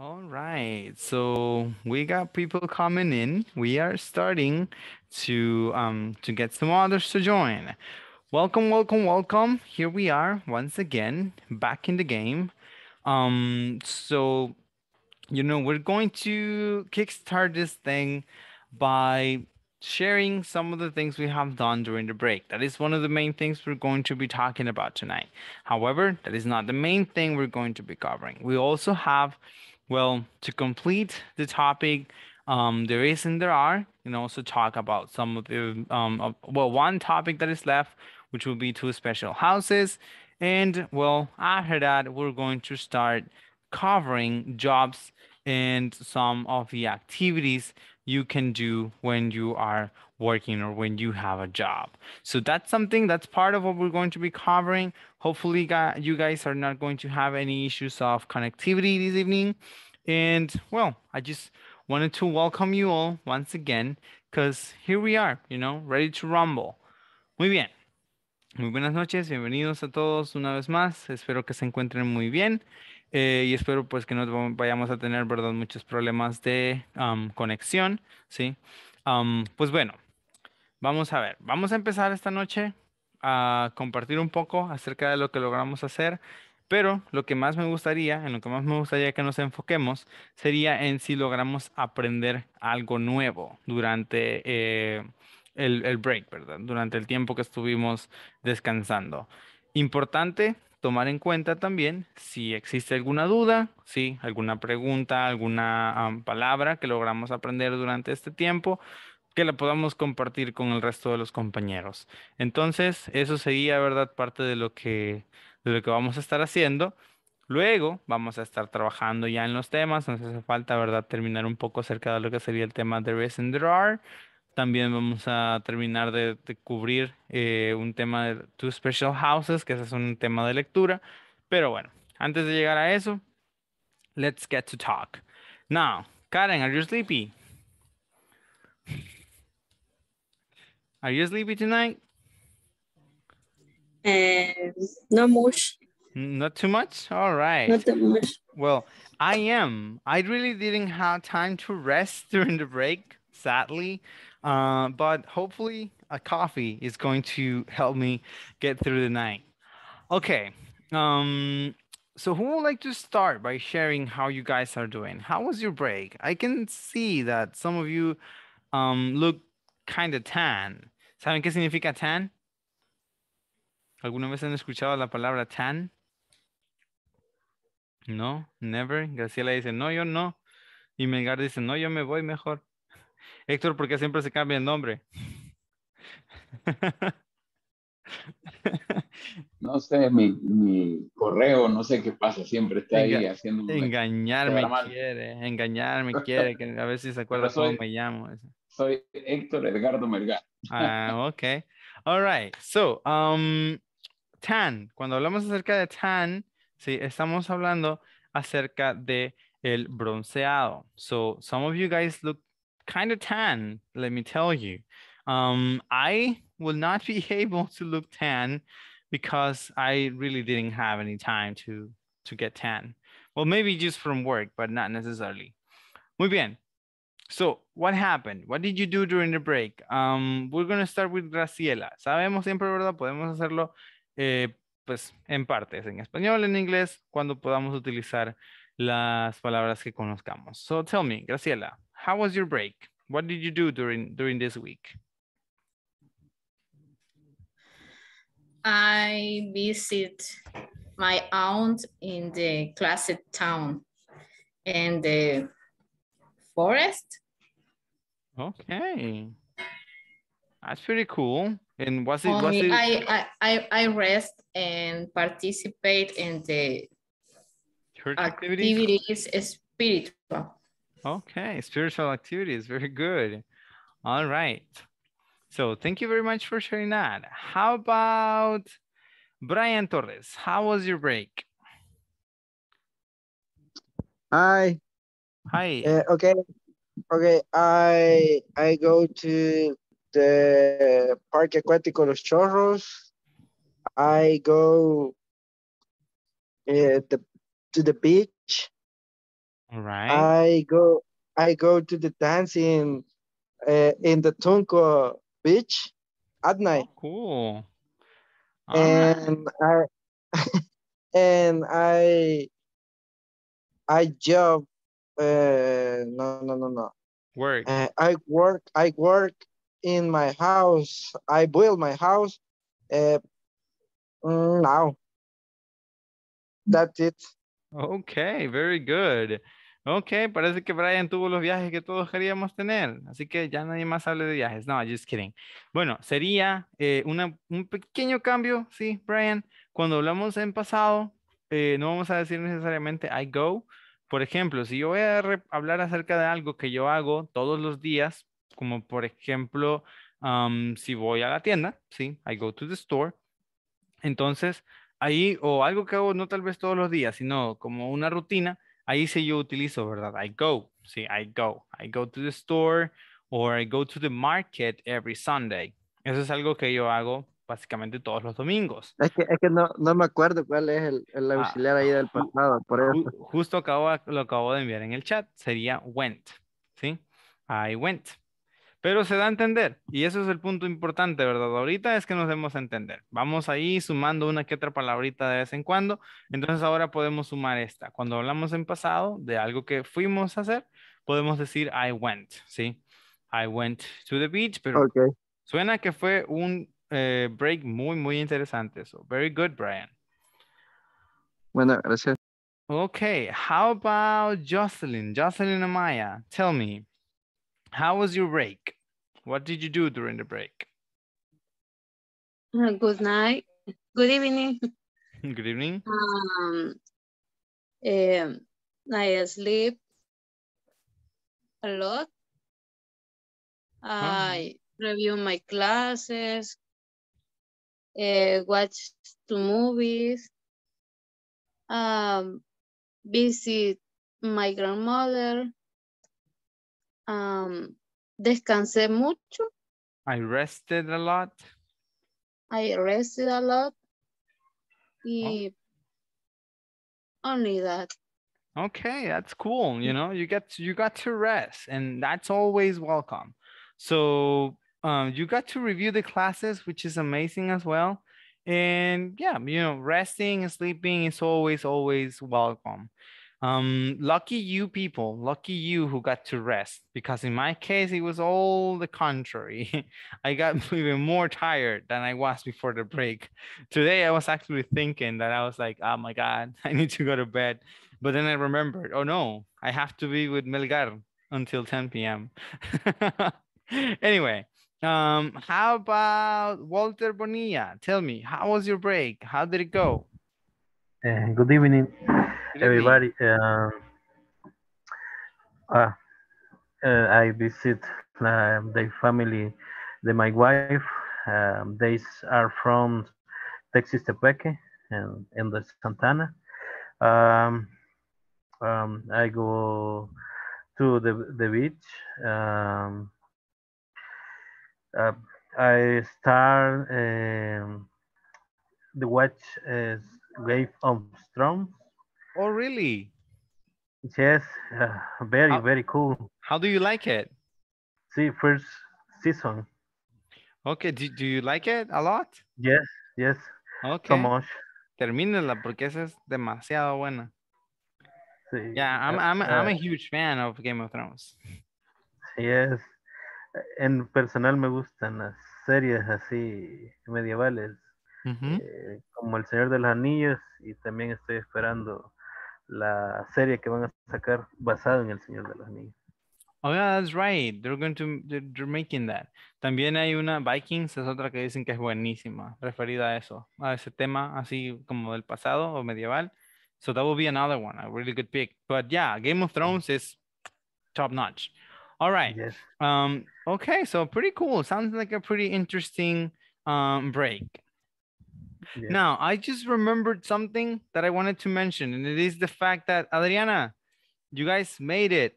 All right. So we got people coming in. We are starting to um to get some others to join. Welcome, welcome, welcome. Here we are once again back in the game. Um so you know, we're going to kickstart this thing by sharing some of the things we have done during the break. That is one of the main things we're going to be talking about tonight. However, that is not the main thing we're going to be covering. We also have well, to complete the topic, um, there is and there are, and also talk about some of the, um, of, well, one topic that is left, which will be two special houses. And well, after that, we're going to start covering jobs and some of the activities you can do when you are working or when you have a job. So that's something that's part of what we're going to be covering. Hopefully, you guys are not going to have any issues of connectivity this evening. And well, I just wanted to welcome you all once again because here we are, you know, ready to rumble. Muy bien. Muy buenas noches, bienvenidos a todos una vez más. Espero que se encuentren muy bien. Eh, y espero pues que no vayamos a tener, ¿verdad? Muchos problemas de conexión, ¿sí? pues bueno, vamos a ver, vamos a empezar esta noche a compartir un poco acerca de lo que logramos hacer, pero lo que más me gustaría, en lo que más me gustaría que nos enfoquemos, sería en si logramos aprender algo nuevo durante eh, el, el break, ¿verdad? Durante el tiempo que estuvimos descansando. Importante tomar en cuenta también si existe alguna duda, si alguna pregunta, alguna palabra que logramos aprender durante este tiempo, que la podamos compartir con el resto de los compañeros. Entonces, eso sería, ¿verdad?, parte de lo que, lo que vamos a estar haciendo. Luego vamos a estar trabajando ya en los temas, nos hace falta, ¿verdad?, terminar un poco acerca de lo que sería el tema de «Race and Draw». También vamos a terminar de, cubrir eh, un tema de Two Special Houses, que es un tema de lectura. Pero bueno, antes de llegar a eso, let's get to talk. Now, Karen, are you sleepy? Are you sleepy tonight? Um, eh, not much. Mm, not too much? All right. Not too much. Well, I am. I really didn't have time to rest during the break, sadly. Uh, but hopefully, a coffee is going to help me get through the night. Okay. Um, so who would like to start by sharing how you guys are doing? How was your break? I can see that some of you um, look kind of tan. ¿Saben qué significa tan? ¿Alguna vez han escuchado la palabra tan? No, never. Graciela dice, no, yo no. Y Melgar dice, no, yo me voy mejor. Héctor, ¿por qué siempre se cambia el nombre? No sé, mi, correo, no sé qué pasa, siempre está ahí haciendo. Engañarme quiere, engañarme quiere, a ver si se acuerda cómo me llamo. Soy Héctor Edgardo Melgar. Ah, ok. All right. So, um, tan, cuando hablamos acerca de tan, sí, estamos hablando acerca de el bronceado. So, some of you guys look kind of tan, let me tell you. Um, I will not be able to look tan because I really didn't have any time to, to get tan. Well, maybe just from work, but not necessarily. Muy bien. So, what happened? What did you do during the break? Um, we're going to start with Graciela. Sabemos siempre, ¿verdad? Podemos hacerlo eh, pues en partes, en español, en inglés, cuando podamos utilizar las palabras que conozcamos. So, tell me, Graciela how was your break? What did you do during during this week? I visit my aunt in the classic town and the forest. Okay. That's pretty cool. And was it, was it... I, I, I rest and participate in the Church activities? activities spiritual. Okay, spiritual activities, very good. All right. So thank you very much for sharing that. How about Brian Torres? How was your break? Hi. Hi. Uh, okay. Okay. I I go to the Parque Acuático Los Chorros. I go uh, the, to the beach. All right. I go I go to the dancing uh, in the Tunco beach at night. Oh, cool. All and right. I and I I job uh, no no no no work. Uh, I work I work in my house. I build my house uh, now. That's it. Okay, very good. Ok, parece que Brian tuvo los viajes que todos queríamos tener, así que ya nadie más hable de viajes. No, just kidding. Bueno, sería eh, un pequeño cambio, sí, Brian. Cuando hablamos en pasado, eh, no vamos a decir necesariamente I go. Por ejemplo, si yo voy a hablar acerca de algo que yo hago todos los días, como por ejemplo, si voy a la tienda, sí, I go to the store. Entonces, ahí, o algo que hago no tal vez todos los días, sino como una rutina ahí sí yo utilizo, ¿verdad? I go, sí, I go. I go to the store or I go to the market every Sunday. Eso es algo que yo hago básicamente todos los domingos. Es que, no, me acuerdo cuál es el, ah, auxiliar ahí del pasado. justo acabo, lo acabo de enviar en el chat. Sería went, ¿sí? I went. Pero se da a entender y eso es el punto importante, ¿verdad? Ahorita es que nos demos a entender. Vamos ahí sumando una que otra palabrita de vez en cuando. Entonces ahora podemos sumar esta. Cuando hablamos en pasado de algo que fuimos a hacer, podemos decir I went, ¿sí? I went to the beach, pero suena que fue un eh, break muy, muy interesante. eso. very good, Brian. Bueno, gracias. Okay, how about Jocelyn? Jocelyn Amaya, tell me, How was your break? What did you do during the break? Uh, good night. Good evening. Good evening. Um, um, I sleep a lot. Huh? I review my classes, uh, watch two movies, um, visit my grandmother, um, descansé mucho. I rested a lot. I rested a lot. Y oh. only that. Okay, that's cool. You mm. know, you get to, you got to rest, and that's always welcome. So um, you got to review the classes, which is amazing as well. And yeah, you know, resting and sleeping is always always welcome. Um, lucky you people, lucky you who got to rest, because in my case, it was all the contrary. I got even more tired than I was before the break. Today, I was actually thinking that I was like, oh my God, I need to go to bed. But then I remembered, oh no, I have to be with Melgar until 10 p.m. anyway, um, how about Walter Bonilla? Tell me, how was your break? How did it go? Uh, good evening, good everybody. Evening. Uh, uh, I visit um, the family, the my wife. Um, they are from Texas Tepeque and in the Santana. Um, um, I go to the the beach. Um, uh, I start um, the watch. is Game of Thrones Oh, really? Yes, uh, very, very cool. How do you like it? See, first season. Okay, do, you like it a lot? Yes, yes. Okay. So much. porque esa es demasiado buena. Sí. Yeah, I'm, I'm a eh. huge fan of Game of Thrones. Yes. En personal me gustan las series así medievales. Eh, como El Señor de los Anillos, y también estoy esperando la serie que van a sacar basada en El Señor de los Anillos. Oh, yeah, that's right. They're going to they're making that. También hay una Vikings, es otra que dicen que es buenísima, referida a eso, a ese tema así como del pasado o medieval. So that will be another one, a really good pick. But yeah, Game of Thrones is top notch. All right. Yes. Um, okay, so pretty cool. Sounds like a pretty interesting um, break. Now, I just remembered something that I wanted to mention, and it is the fact that Adriana, you guys made it.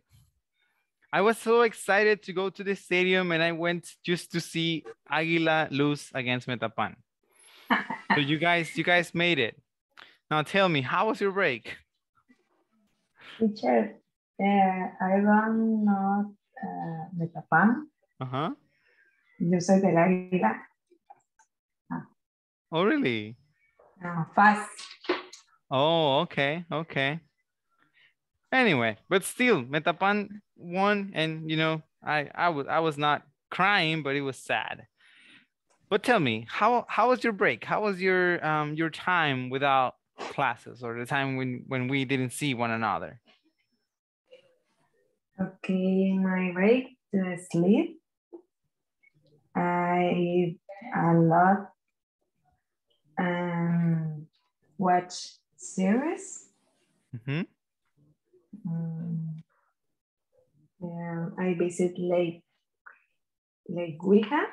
I was so excited to go to the stadium, and I went just to see Aguila lose against Metapan. so you guys, you guys made it. Now tell me, how was your break? Teacher, uh, I run not uh, Metapan. Uh huh. Yo soy Águila. Oh, really? Yeah, fast. Oh, okay, okay. Anyway, but still, Metapan won, and you know, I I was I was not crying, but it was sad. But tell me, how how was your break? How was your um your time without classes, or the time when when we didn't see one another? Okay, my break to sleep. I a lot um, watch series. Mm-hmm. Um, yeah, I visit Lake Lake Guija.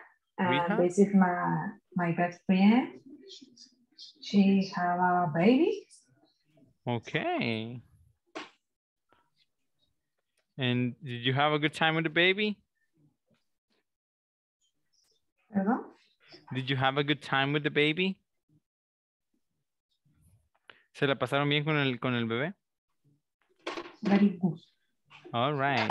Uh, visit my my best friend. She have a baby. Okay. And did you have a good time with the baby? Hello? Did you have a good time with the baby? ¿Se la pasaron bien con el, con el bebé? Very All right.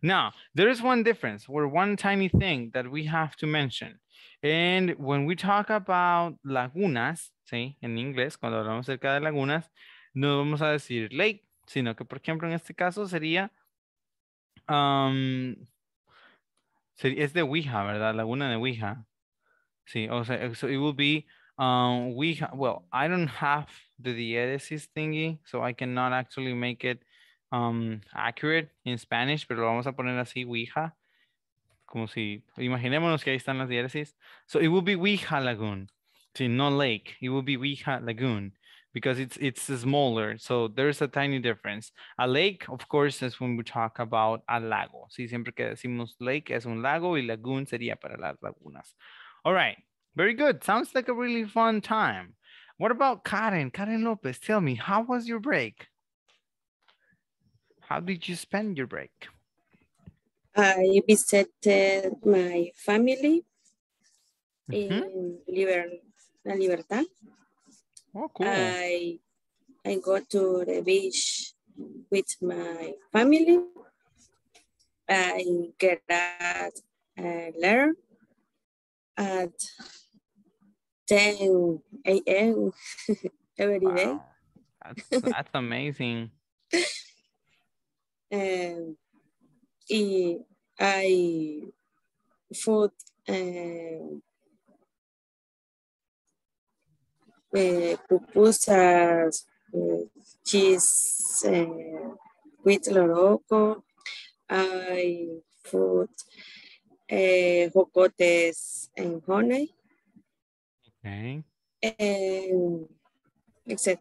Now, there is one difference or one tiny thing that we have to mention. And when we talk about lagunas, ¿sí? En inglés, cuando hablamos acerca de lagunas, no vamos a decir lake, sino que, por ejemplo, en este caso sería... Um, es de Ouija, ¿verdad? Laguna de Ouija. Sí, o sea, so it will be um, Ouija. Well, I don't have the edesys thingy, so I cannot actually make it um, accurate in Spanish, pero lo vamos a poner así, Ouija, como si, imaginémonos que ahí están las diéresis. So it would be Ouija Lagoon, si no lake, it would be Ouija Lagoon because it's it's smaller, so there's a tiny difference. A lake, of course, is when we talk about a lago. Sí, siempre que decimos lake es un lago y lagoon sería para las lagunas. All right, very good. Sounds like a really fun time. What about Karen? Karen Lopez, tell me, how was your break? How did you spend your break? I visited my family mm -hmm. in Liber La Libertad. Oh, cool. I, I go to the beach with my family. I get that uh, letter at Damn, AM L every wow. day. That's, that's amazing. Um, y I food um, uh, pupusas, uh, cheese uh, with loroco. I food uh, jocotes and honey. Okay. muy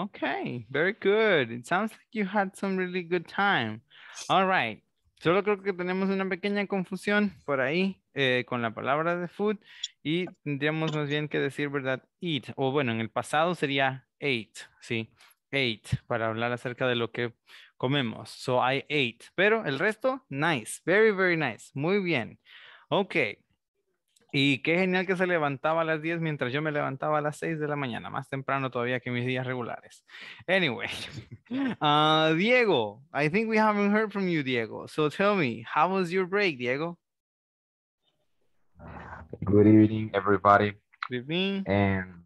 Okay, very good. It sounds like you had some really good time. All right. Solo creo que tenemos una pequeña confusión por ahí eh, con la palabra de food y tendríamos más bien que decir, ¿verdad? Eat. O bueno, en el pasado sería ate, ¿sí? Ate, para hablar acerca de lo que comemos. So I ate. Pero el resto, nice. Very, very nice. Muy bien. Ok. Y qué genial que se levantaba a las 10 mientras yo me levantaba a las 6 de la mañana, más temprano todavía que mis días regulares. Anyway, uh, Diego, I think we haven't heard from you, Diego. So tell me, how was your break, Diego? Good evening, everybody. Good evening. And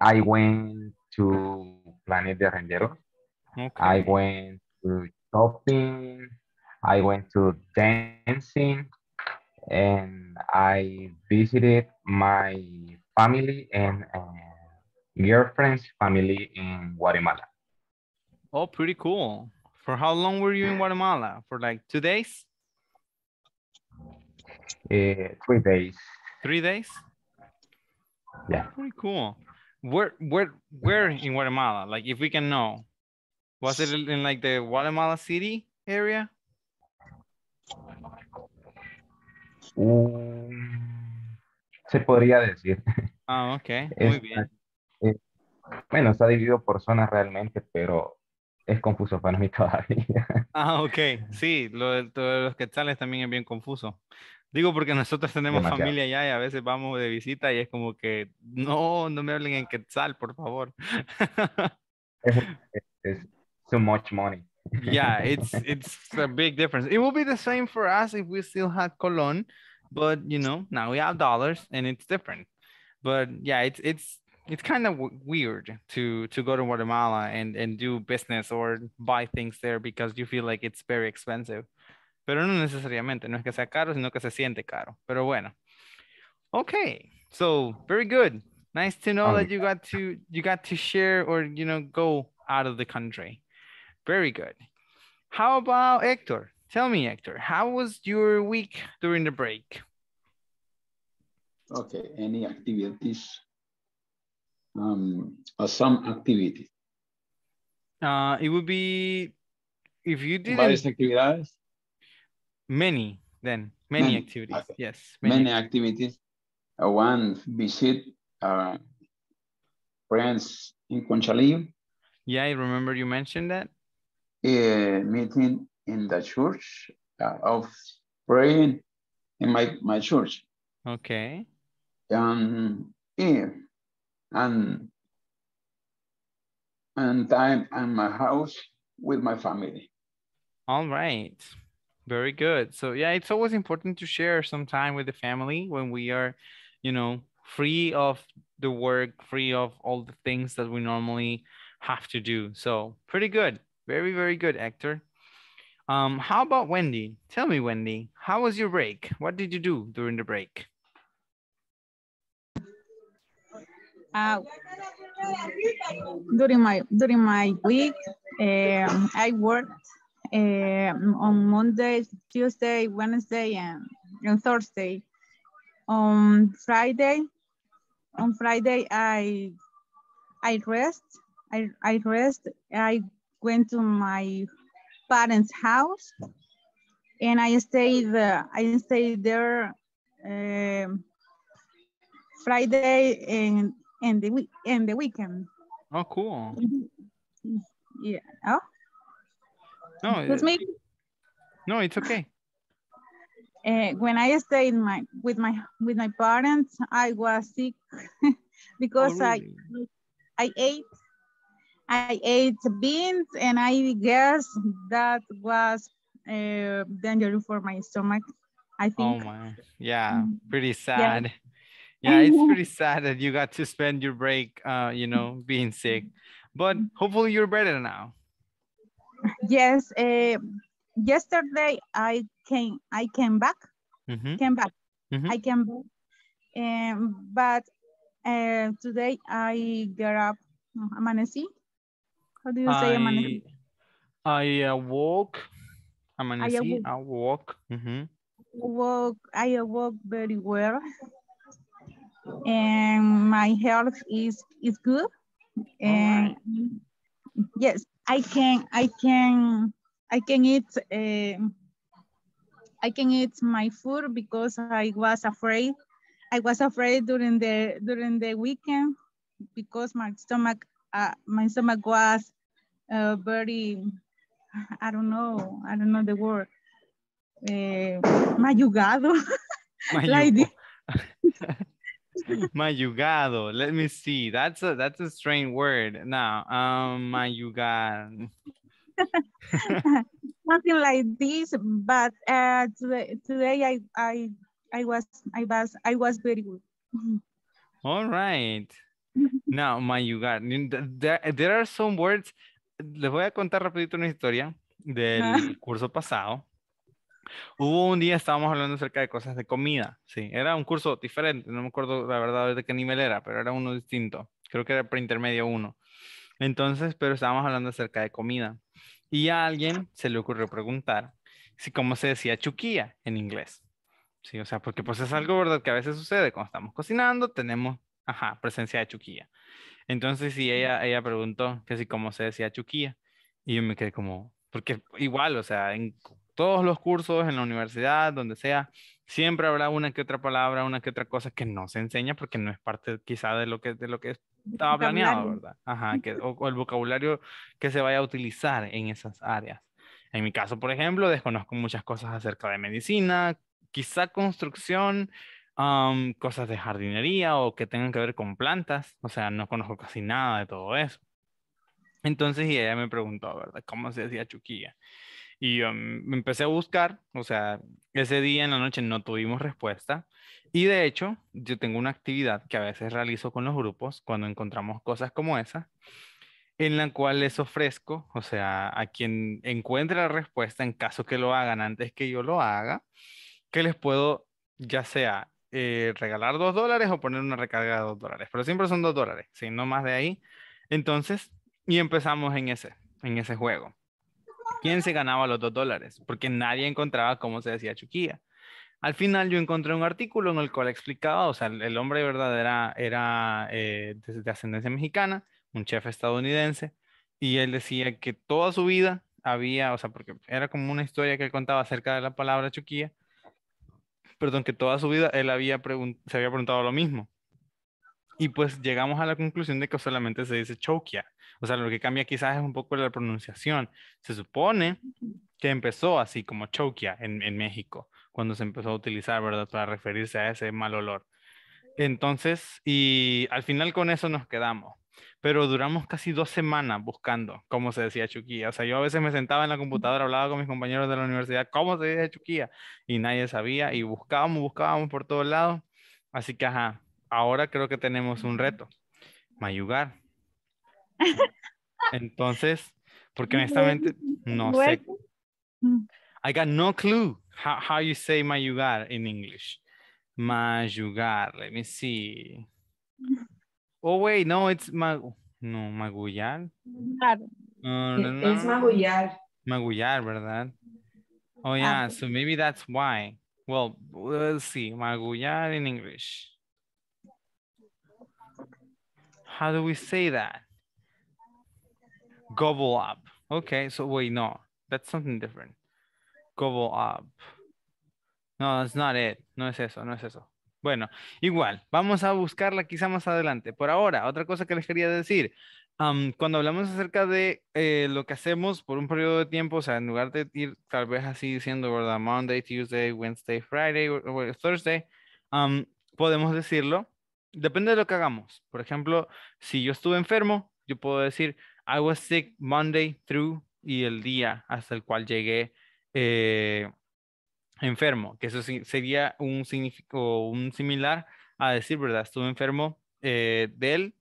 I went to Planet de Rendero. Okay. I went to shopping. I went to dancing. and I visited my family and uh, girlfriend's family in Guatemala. Oh, pretty cool. For how long were you in Guatemala? For like two days? Uh, three days. Three days? Yeah. Pretty cool. Where, where, where in Guatemala? Like, if we can know, was it in like the Guatemala City area? se podría decir. Ah, ok, muy bien. Eh, bueno, está dividido por zonas realmente, pero es confuso para mí todavía. Ah, ok, sí, lo de, los quetzales también es bien confuso. Digo porque nosotros tenemos familia allá y a veces vamos de visita y es como que, no, no me hablen en quetzal, por favor. es, mucho dinero much yeah, it's it's a big difference. It will be the same for us if we still had colon, but you know now we have dollars and it's different. But yeah, it's it's it's kind of weird to to go to Guatemala and and do business or buy things there because you feel like it's very expensive. Pero no necesariamente, no es que sea caro, sino que se siente caro. Pero bueno. Okay. So, very good. Nice to know um, that you got to you got to share or you know go out of the country. Very good. How about Hector? Tell me, Hector, how was your week during the break? Okay, any activities? Um, or uh, some activities. Uh, it would be if you did varias activities. Many, then many, many. activities. Okay. Yes, many, many activities. Uh, one visit uh, friends in Conchalillo. Yeah, I remember you mentioned that meeting in the church uh, of praying in my, my church. Okay. Um, yeah. And and time in my house with my family. All right. Very good. So yeah, it's always important to share some time with the family when we are, you know, free of the work, free of all the things that we normally have to do. So pretty good. Very, very good, actor. Um, how about Wendy? Tell me, Wendy, how was your break? What did you do during the break? Uh, during my during my week, uh, I worked uh, on Monday, Tuesday, Wednesday, and, and Thursday. On Friday, on Friday I I rest. I I rest. I went to my parents' house and I stayed uh, I stayed there um, Friday and and the week and the weekend. Oh, cool. Mm-hmm. Yeah. Oh. No. it's me. No, it's okay. Uh, when I stayed my with my with my parents, I was sick because oh, really? I I ate I ate beans and I guess that was uh, dangerous for my stomach, I oh, think. Oh my, yeah, mm. pretty sad. Yeah. yeah it's pretty sad that you got to spend your break, uh, you know, being sick. But hopefully you're better now. Yes. Uh, yesterday I came, I came back, mm -hmm. came back, mm -hmm. I came back. Um, but uh, today I got up, amanecí, how do you I, say I awoke. Amanecí, I awoke. awoke. Mm -hmm. I awoke very well. And my health is, is good. And right. yes, I can, I can, I can eat, uh, I can eat my food because I was afraid. I was afraid during the, during the weekend because my stomach, uh, my stomach was uh, very, I don't know, I don't know the word, uh, mayugado, like this. mayugado. Let me see. That's a that's a strange word. Now, um, mayugado. Something like this, but uh, today, I I I was I was I was very good. All right. Now, mayugado. There there are some words les voy a contar rapidito una historia del curso pasado. Hubo un día, estábamos hablando acerca de cosas de comida, sí, era un curso diferente, no me acuerdo la verdad de qué nivel era, pero era uno distinto, creo que era preintermedio uno. Entonces, pero estábamos hablando acerca de comida y a alguien se le ocurrió preguntar si cómo se decía chuquilla en inglés. Sí, o sea, porque pues es algo, ¿verdad? Que a veces sucede cuando estamos cocinando, tenemos, ajá, presencia de chuquilla. Entonces, sí, ella, ella preguntó que sí cómo se decía Chuquía. Y yo me quedé como, porque igual, o sea, en todos los cursos, en la universidad, donde sea, siempre habrá una que otra palabra, una que otra cosa que no se enseña porque no es parte quizá de lo que, de lo que estaba planeado, ¿verdad? Ajá, que, o el vocabulario que se vaya a utilizar en esas áreas. En mi caso, por ejemplo, desconozco muchas cosas acerca de medicina, quizá construcción, cosas de jardinería o que tengan que ver con plantas. O sea, no conozco casi nada de todo eso. Entonces, ella me preguntó, ¿verdad? ¿Cómo se decía chuquilla? Y yo mm, empecé a buscar, o sea, ese día en la noche no tuvimos respuesta. Y de hecho, yo tengo una actividad que a veces realizo con los grupos cuando encontramos cosas como esa, en la cual les ofrezco, o sea, a quien encuentre la respuesta, en caso que lo hagan antes que yo lo haga, que les puedo, ya sea eh, regalar dos dólares o poner una recarga de dos dólares, pero siempre son dos dólares, sin no más de ahí. Entonces, y empezamos en ese, en ese juego. ¿Quién se ganaba los dos dólares? Porque nadie encontraba cómo se decía chuquía Al final yo encontré un artículo en el cual explicaba, o sea, el hombre de verdad era, era eh, de, ascendencia mexicana, un chef estadounidense, y él decía que toda su vida había, o sea, porque era como una historia que él contaba acerca de la palabra chuquía perdón, que toda su vida él había se había preguntado lo mismo. Y pues llegamos a la conclusión de que solamente se dice Chokia. O sea, lo que cambia quizás es un poco la pronunciación. Se supone que empezó así como Chokia en, en México, cuando se empezó a utilizar, ¿verdad? Para referirse a ese mal olor. Entonces, y al final con eso nos quedamos pero duramos casi dos semanas buscando cómo se decía Chuquía. O sea, yo a veces me sentaba en la computadora, hablaba con mis compañeros de la universidad, cómo se decía Chuquía, y nadie sabía, y buscábamos, buscábamos por todos lados. Así que, ajá, ahora creo que tenemos un reto, Mayugar. Entonces, porque honestamente no sé. Mm. I got no clue how, how you say Mayugar in English. Mayugar, let me see. Oh, wait, no, it's Mag no, maguyar. Uh, no. It's Magullal. Magullal, ¿verdad? Oh, ah, yeah, so maybe that's why. Well, we'll uh, see. Maguyar in English. How do we say that? Gobble up. Okay, so wait, no, that's something different. Gobble up. No, that's not it. No es eso, no es eso. Bueno, igual, vamos a buscarla quizá más adelante. Por ahora, otra cosa que les quería decir, cuando hablamos acerca de eh, lo que hacemos por un periodo de tiempo, o sea, en lugar de ir tal vez así diciendo, ¿verdad? Monday, Tuesday, Wednesday, Friday, Thursday, podemos decirlo, depende de lo que hagamos. Por ejemplo, si yo estuve enfermo, yo puedo decir, I was sick Monday through y el día hasta el cual llegué eh, enfermo, que eso sería un, significado un similar a decir, ¿verdad? Estuve enfermo eh, del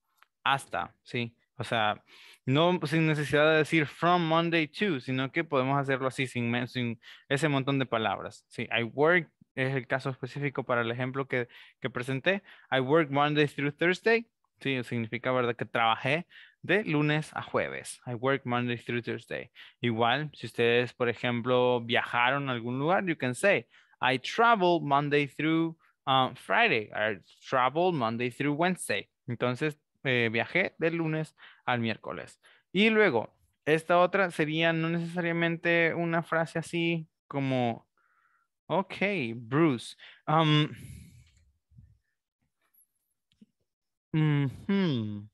hasta, ¿sí? O sea, no sin necesidad de decir from Monday to, sino que podemos hacerlo así, sin, sin ese montón de palabras. Sí, I work es el caso específico para el ejemplo que, que presenté. I work Monday through Thursday. Sí, significa, ¿verdad? Que trabajé de lunes a jueves. I work Monday through Thursday. Igual, si ustedes, por ejemplo, viajaron a algún lugar, you can say, I travel Monday through um, Friday. I travel Monday through Wednesday. Entonces, eh, viajé de lunes al miércoles. Y luego, esta otra sería no necesariamente una frase así como, ok, Bruce. Um, mm-hmm,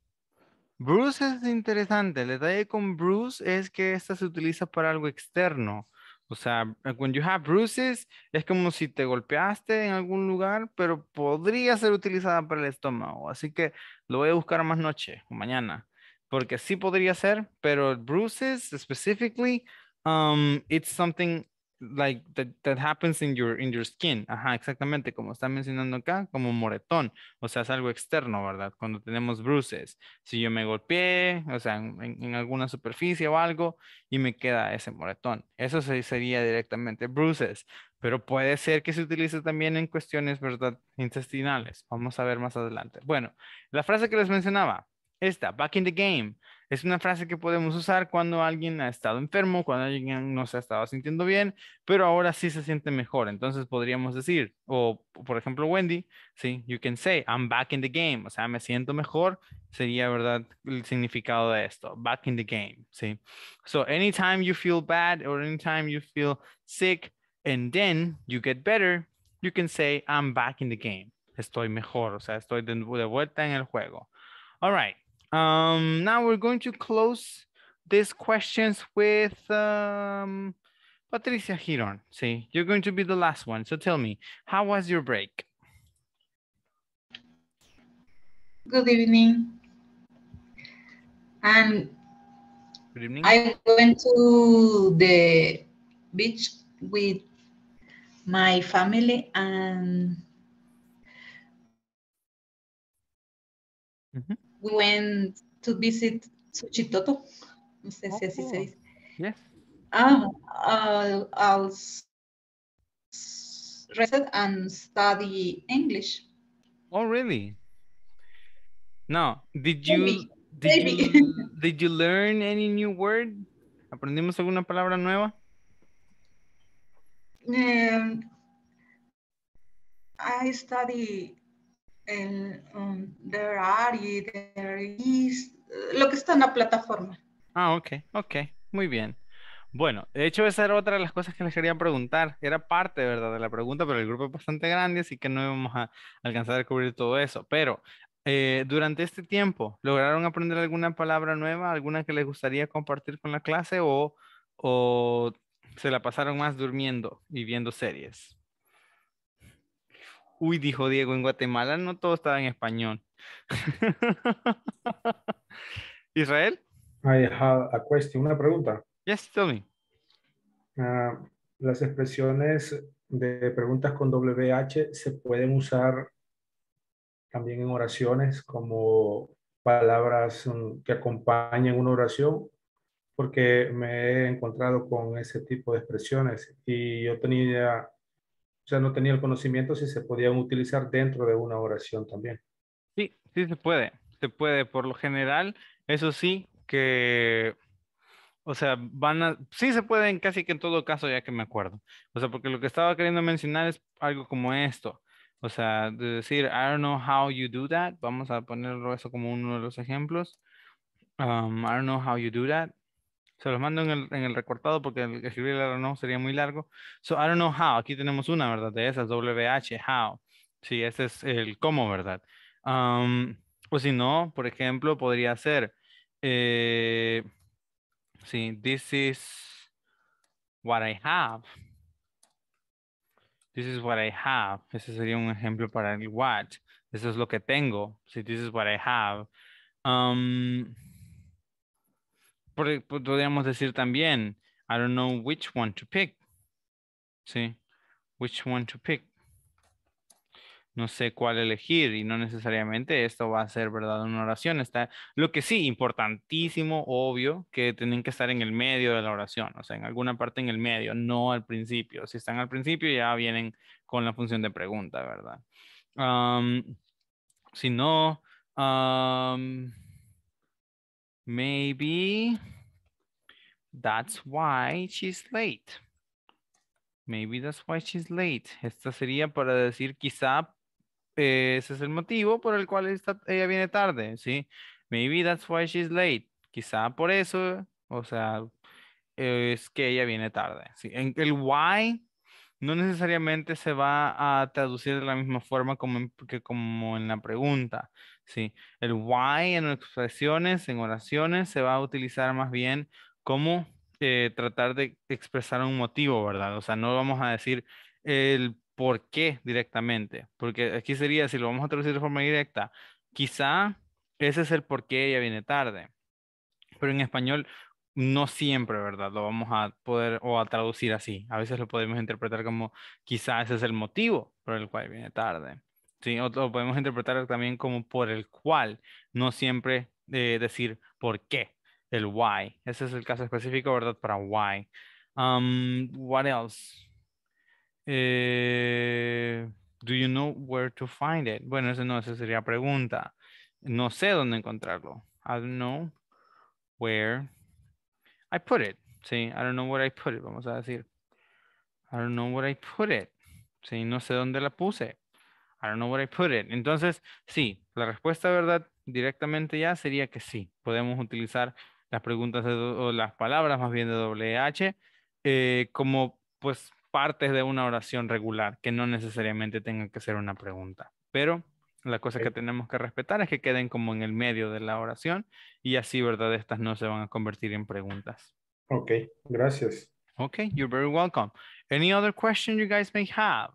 Bruce es interesante. El detalle con Bruce es que esta se utiliza para algo externo. O sea, when you have bruises, es como si te golpeaste en algún lugar, pero podría ser utilizada para el estómago. Así que lo voy a buscar más noche o mañana, porque sí podría ser, pero bruises specifically, um, it's something like that, happens in your in your skin. Ajá, exactamente como está mencionando acá, como moretón, o sea, es algo externo, ¿verdad? Cuando tenemos bruces, si yo me golpeé, o sea, en, en alguna superficie o algo y me queda ese moretón. Eso sería directamente bruces, pero puede ser que se utilice también en cuestiones, ¿verdad? intestinales. Vamos a ver más adelante. Bueno, la frase que les mencionaba, esta, back in the game. Es una frase que podemos usar cuando alguien ha estado enfermo, cuando alguien no se ha estado sintiendo bien, pero ahora sí se siente mejor. Entonces podríamos decir, o por ejemplo Wendy, sí, you can say, I'm back in the game, o sea, me siento mejor, sería, ¿verdad? El significado de esto, back in the game, sí. So anytime you feel bad or anytime you feel sick and then you get better, you can say, I'm back in the game. Estoy mejor, o sea, estoy de, de vuelta en el juego. All right. Um, now we're going to close these questions with um, Patricia Giron. See, you're going to be the last one. So tell me, how was your break? Good evening. And Good evening. I went to the beach with my family and mm -hmm we went to visit Suchitoto. No sé si así se oh, dice. Yes. Ah, uh, I'll, I'll read and study English. Oh, really? No. Did you, Did, you did you learn any new word? ¿Aprendimos alguna palabra nueva? Um, I study el there um, are y there is, lo que está en la plataforma. Ah, ok, ok, muy bien. Bueno, de hecho esa era otra de las cosas que les quería preguntar. Era parte, ¿verdad? De la pregunta, pero el grupo es bastante grande, así que no íbamos a alcanzar a cubrir todo eso. Pero eh, durante este tiempo, ¿lograron aprender alguna palabra nueva, alguna que les gustaría compartir con la clase o, o se la pasaron más durmiendo y viendo series? Uy, dijo Diego, en Guatemala no todo estaba en español. Israel? I have a question, una pregunta. Yes, tell me. Ah, las expresiones de preguntas con WH se pueden usar también en oraciones como palabras mm, que acompañan una oración, porque me he encontrado con ese tipo de expresiones y yo tenía o sea, no tenía el conocimiento si se podían utilizar dentro de una oración también. Sí, sí se puede. Se puede, por lo general, eso sí, que o sea, van a, sí se pueden casi que en todo caso, ya que me acuerdo. O sea, porque lo que estaba queriendo mencionar es algo como esto. O sea, decir, I don't know how you do that. Vamos a ponerlo eso como uno de los ejemplos. Um, I don't know how you do that. Se los mando en el, recortado porque el escribir no sería muy largo. So, I don't know how. Aquí tenemos una, ¿verdad? De esas, WH, how. Sí, ese es el cómo, ¿verdad? Um, o si no, por ejemplo, podría ser, eh, sí, this is what I have. This is what I have. Ese sería un ejemplo para el what. Eso es lo que tengo. Sí, this is what I have. Um, e, podríamos decir también, I don't know which one to pick. Sí, which one to pick. No sé cuál elegir y no necesariamente esto va a ser, ¿verdad? Una oración. Está, lo que sí, importantísimo, obvio, que tienen que estar en el medio de la oración, o sea, en alguna parte en el medio, no al principio. Si están al principio ya vienen con la función de pregunta, ¿verdad? Um, si no, um, Maybe that's why she's late. Maybe that's why she's late. Esta sería para decir quizá eh, ese es el motivo por el cual ella viene tarde, ¿sí? Maybe that's why she's late. Quizá por eso, o sea, es que ella viene tarde. ¿sí? En el why no necesariamente se va a traducir de la misma forma como que como en la pregunta. ¿sí? El why en expresiones, en oraciones, se va a utilizar más bien como eh, tratar de expresar un motivo, ¿verdad? O sea, no vamos a decir el por qué directamente, porque aquí sería, si lo vamos a traducir de forma directa, quizá ese es el por qué ella viene tarde. Pero en español no siempre, ¿verdad? Lo vamos a poder o a traducir así. A veces lo podemos interpretar como quizás ese es el motivo por el cual viene tarde. Sí, o podemos interpretar también como por el cual, no siempre eh, decir por qué, el why. Ese es el caso específico, ¿verdad? Para why. Um, what else? Eh, do you know where to find it? Bueno, eso no, esa sería pregunta. No sé dónde encontrarlo. I don't know where I put it, ¿sí? I don't know where I put it, vamos a decir. I don't know where I put it. ¿Sí? No sé dónde la puse. I don't know where I put it. Entonces, sí, la respuesta, ¿verdad? Directamente ya sería que sí. Podemos utilizar las preguntas o las palabras más bien de doble H eh, como pues partes de una oración regular que no necesariamente tenga que ser una pregunta. Pero la cosa que tenemos que respetar es que queden como en el medio de la oración y así, ¿verdad? Estas no se van a convertir en preguntas. Ok, gracias. Ok, you're very welcome. Any other question you guys may have?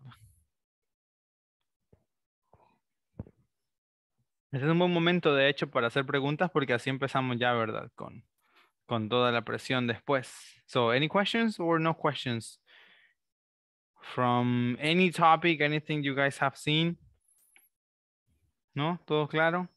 Este es un buen momento, de hecho, para hacer preguntas porque así empezamos ya, ¿verdad? Con, con toda la presión después. So, any questions or no questions from any topic, anything you guys have seen? ¿No? ¿Todo claro?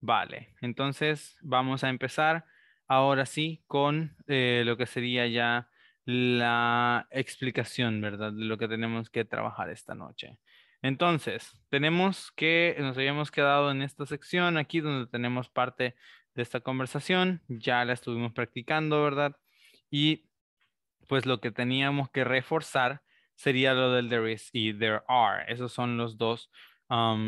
Vale, entonces vamos a empezar ahora sí con eh, lo que sería ya la explicación, ¿verdad? De lo que tenemos que trabajar esta noche. Entonces, tenemos que, nos habíamos quedado en esta sección aquí donde tenemos parte de esta conversación, ya la estuvimos practicando, ¿verdad? Y pues lo que teníamos que reforzar sería lo del there is y there are. Esos son los dos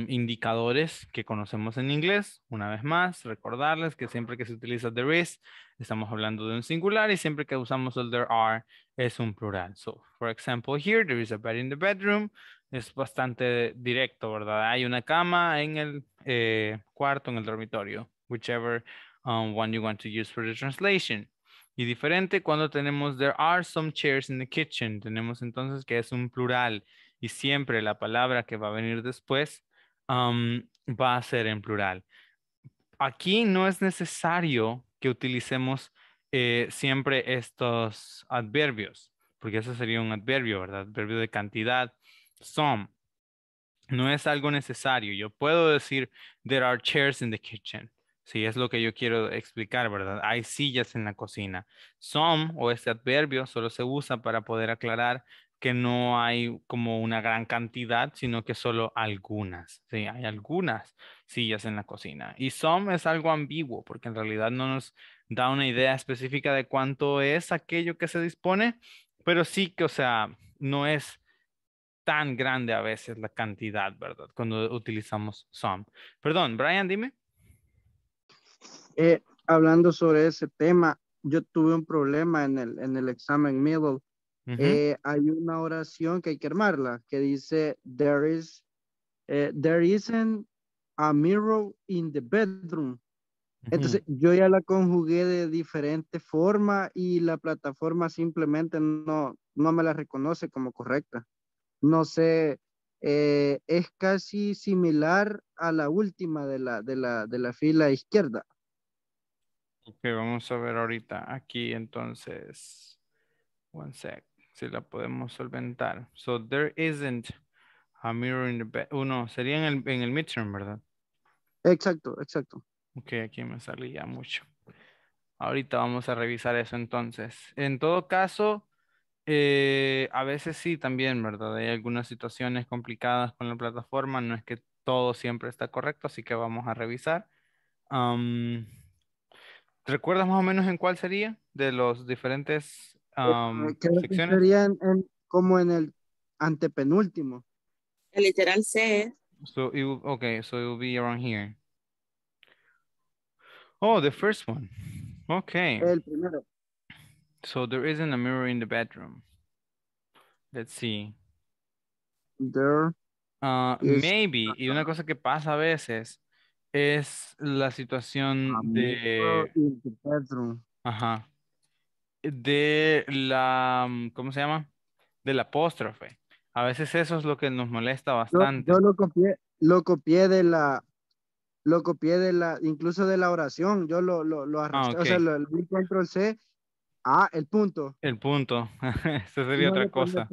indicadores que conocemos en inglés. Una vez más, recordarles que siempre que se utiliza there is, estamos hablando de un singular y siempre que usamos el there are es un plural. So, for example, here there is a bed in the bedroom. Es bastante directo, ¿verdad? Hay una cama en el eh, cuarto, en el dormitorio, whichever um, one you want to use for the translation. Y diferente cuando tenemos there are some chairs in the kitchen. Tenemos entonces que es un plural y siempre la palabra que va a venir después va a ser en plural. Aquí no es necesario que utilicemos eh, siempre estos adverbios, porque eso sería un adverbio, ¿verdad? Adverbio de cantidad, some. No es algo necesario. Yo puedo decir, there are chairs in the kitchen. Si es lo que yo quiero explicar, ¿verdad? Hay sillas en la cocina. Some o este adverbio solo se usa para poder aclarar que no hay como una gran cantidad, sino que solo algunas. Sí, hay algunas sillas en la cocina. Y some es algo ambiguo, porque en realidad no nos da una idea específica de cuánto es aquello que se dispone, pero sí que, o sea, no es tan grande a veces la cantidad, ¿verdad? Cuando utilizamos some. Perdón, Brian, dime. Eh, hablando sobre ese tema, yo tuve un problema en el, en el examen middle eh, hay una oración que hay que armarla, que dice, there is, eh, there isn't a mirror in the bedroom. Entonces, yo ya la conjugué de diferente forma y la plataforma simplemente no, no me la reconoce como correcta. No sé, eh, es casi similar a la última de la, de la, de la fila izquierda. Ok, vamos a ver ahorita aquí entonces. One sec si la podemos solventar. So there isn't a mirror in the bed. Uno, oh, sería en el, en midterm, ¿verdad? Exacto, exacto. Ok, aquí me salía mucho. Ahorita vamos a revisar eso entonces. En todo caso, eh, a veces sí también, ¿verdad? Hay algunas situaciones complicadas con la plataforma, no es que todo siempre está correcto, así que vamos a revisar. ¿Te ¿Recuerdas más o menos en cuál sería de los diferentes este, um, sería como en el antepenúltimo. El literal C. So it okay, so it will be around here. Oh, the first one. Okay. El primero. So there isn't a mirror in the bedroom. Let's see. There. Uh, maybe. Y una cosa que pasa a veces es la situación de. bedroom. Ajá de la, mm, ¿cómo se llama? Del apóstrofe. A veces eso es lo que nos molesta bastante. Yo, lo copié, lo copié de la, lo copié de la, incluso de la oración. Yo lo, lo, ah, arrastré, o sea, el control C. Ah, el punto. El punto. eso sería otra cosa.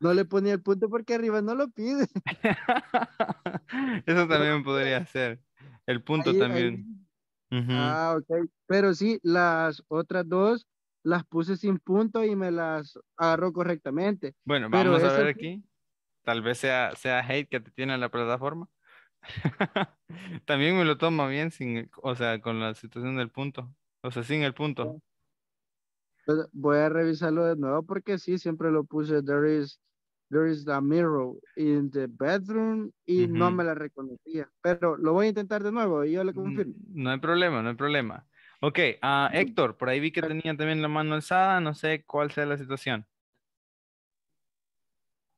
No le ponía el punto porque arriba no lo pide. Eso también podría ser. El punto también. Ah, ok. Pero sí, las otras dos las puse sin punto y me las agarró correctamente. Bueno, vamos a ver aquí. Tal vez sea, sea hate que te tiene la plataforma. También me lo toma bien sin, o sea, con la situación del punto. O sea, sin el punto. Pues, voy a revisarlo de nuevo porque sí, siempre lo puse. There is, there is a mirror in the bedroom y no me la reconocía. Pero lo voy a intentar de nuevo y yo le confirmo. No hay problema, no hay problema. Ok, uh, Héctor, por ahí vi que tenía también la mano alzada, no sé cuál sea la situación.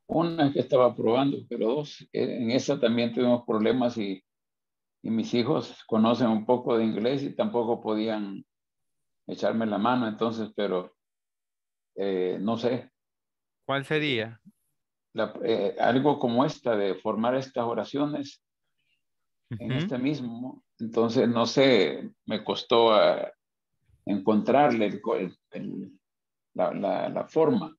Una que estaba probando, pero dos, eh, en esa también tuvimos problemas y, mis hijos conocen un poco de inglés y tampoco podían echarme la mano, entonces, pero eh, no sé. ¿Cuál sería? Eh, algo como esta, de formar estas oraciones en este mismo, entonces, no sé, me costó eh, encontrarle la, forma.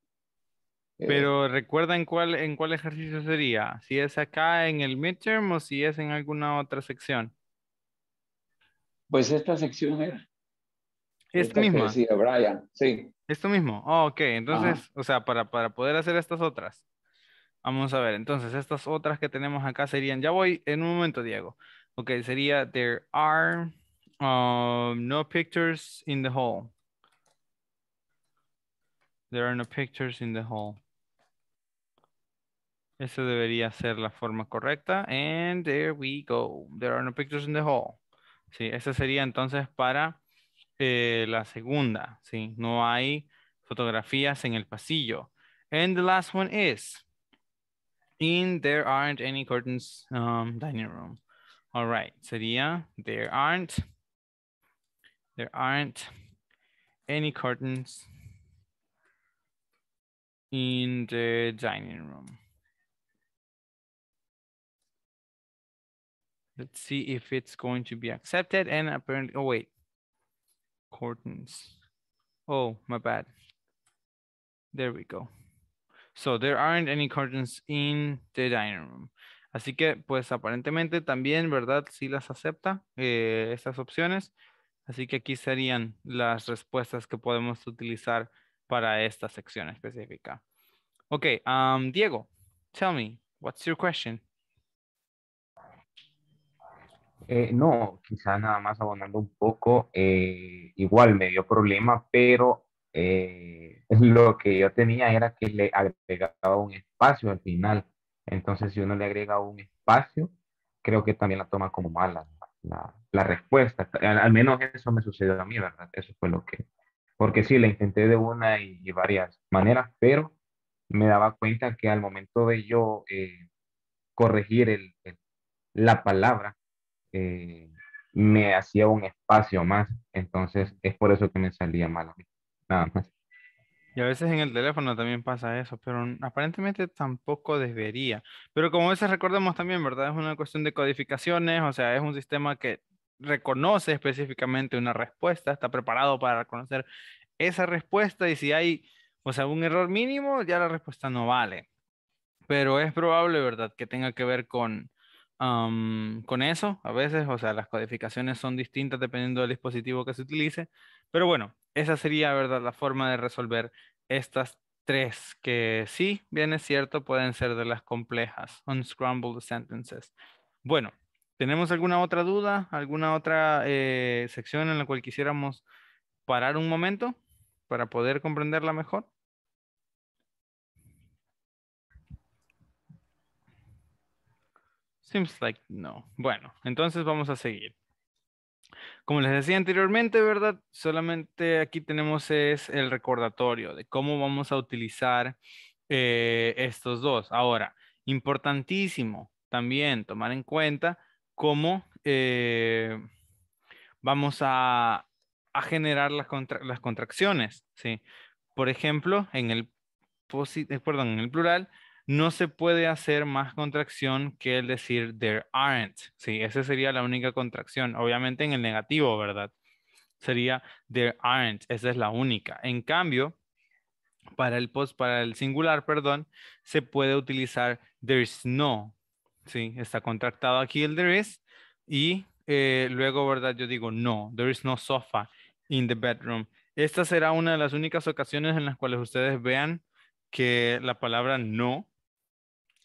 Eh, Pero recuerda en cuál, en cuál ejercicio sería, si es acá en el midterm o si es en alguna otra sección. Pues esta sección era. esto mismo. Sí, Brian, sí. Esto mismo. Oh, ok, entonces, o sea, para, para poder hacer estas otras. Vamos a ver, entonces estas otras que tenemos acá serían, ya voy en un momento, Diego. Okay, sería there are um, no pictures in the hall. There are no pictures in the hall. Eso debería ser la forma correcta. And there we go. There are no pictures in the hall. Sí, esa sería entonces para eh, la segunda. Sí, no hay fotografías en el pasillo. And the last one is. In there aren't any curtains um, dining room. All right, sería, there aren't, there aren't any curtains in the dining room. Let's see if it's going to be accepted and apparently, oh wait, curtains. Oh, my bad. There we go. So there aren't any curtains in the dining room. Así que, pues aparentemente también, ¿verdad? Sí las acepta eh, estas opciones. Así que aquí serían las respuestas que podemos utilizar para esta sección específica. Ok, Diego, tell me, what's your question? Eh, no, quizás nada más abonando un poco, eh, igual me dio problema, pero eh, lo que yo tenía era que le agregaba un espacio al final entonces, si uno le agrega un espacio, creo que también la toma como mala la, respuesta. Al, menos eso me sucedió a mí, ¿verdad? Eso fue lo que... Porque sí, la intenté de una y, varias maneras, pero me daba cuenta que al momento de yo eh, corregir la palabra, eh, me hacía un espacio más. Entonces, es por eso que me salía mal a mí. Nada más. Y a veces en el teléfono también pasa eso, pero aparentemente tampoco debería. Pero como a veces recordemos también, ¿verdad? Es una cuestión de codificaciones, o sea, es un sistema que reconoce específicamente una respuesta, está preparado para reconocer esa respuesta y si hay, o sea, un error mínimo, ya la respuesta no vale. Pero es probable, ¿verdad?, que tenga que ver con, con eso a veces, o sea, las codificaciones son distintas dependiendo del dispositivo que se utilice. Pero bueno, esa sería, ¿verdad?, la forma de resolver estas tres que sí, bien es cierto, pueden ser de las complejas, unscrambled sentences. Bueno, ¿tenemos alguna otra duda, alguna otra eh, sección en la cual quisiéramos parar un momento para poder comprenderla mejor? Seems like no. Bueno, entonces vamos a seguir. Como les decía anteriormente, ¿verdad? Solamente aquí tenemos es el recordatorio de cómo vamos a utilizar eh, estos dos. Ahora, importantísimo también tomar en cuenta cómo eh, vamos a, generar las, contracciones, ¿sí? Por ejemplo, en el, eh, en el plural, no se puede hacer más contracción que el decir there aren't. Sí, esa sería la única contracción. Obviamente en el negativo, ¿verdad? Sería there aren't. Esa es la única. En cambio, para el, post, para el singular, perdón, se puede utilizar there's no. Sí, está contractado aquí el there is. Y eh, luego, ¿verdad? Yo digo no, there is no sofa in the bedroom. Esta será una de las únicas ocasiones en las cuales ustedes vean que la palabra no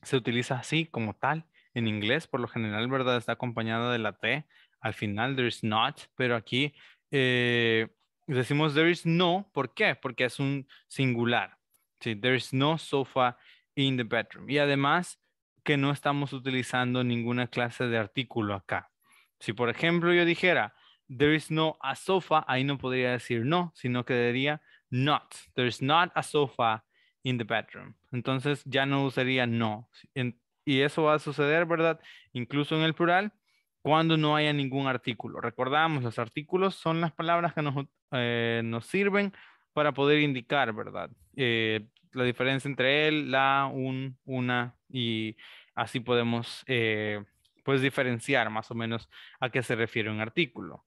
se utiliza así como tal. En inglés, por lo general, ¿verdad? Está acompañada de la T. Al final, there is not, pero aquí eh, decimos there is no. ¿Por qué? Porque es un singular. Sí, there is no sofa in the bedroom. Y además que no estamos utilizando ninguna clase de artículo acá. Si por ejemplo yo dijera there is no a sofa, ahí no podría decir no, sino que diría not. There is not a sofa in the bedroom. Entonces ya no usaría no. y eso va a suceder, ¿verdad? Incluso en el plural, cuando no haya ningún artículo. Recordamos, los artículos son las palabras que nos, eh, nos sirven para poder indicar, ¿verdad? Eh, la diferencia entre él, la, un, una, y así podemos eh, pues diferenciar más o menos a qué se refiere un artículo.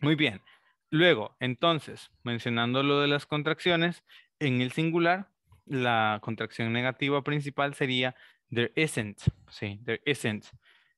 Muy bien. Luego, entonces, mencionando lo de las contracciones, en el singular la contracción negativa principal sería there isn't. Sí, there isn't.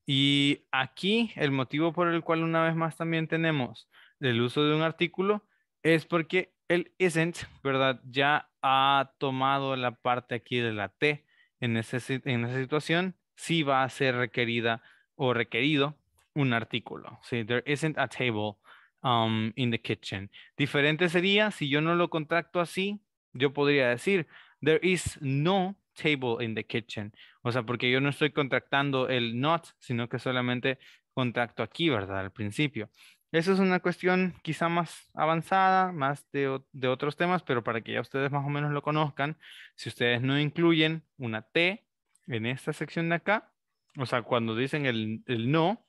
Y aquí el motivo por el cual una vez más también tenemos el uso de un artículo es porque el isn't, ¿verdad? Ya ha tomado la parte aquí de la T en, ese, esa situación. Sí va a ser requerida o requerido un artículo. there isn't a table um, in the kitchen. Diferente sería si yo no lo contracto así, yo podría decir, there is no table in the kitchen. O sea, porque yo no estoy contactando el not, sino que solamente contacto aquí, ¿verdad? Al principio. Eso es una cuestión quizá más avanzada, más de, de, otros temas, pero para que ya ustedes más o menos lo conozcan, si ustedes no incluyen una T en esta sección de acá, o sea, cuando dicen el, el no,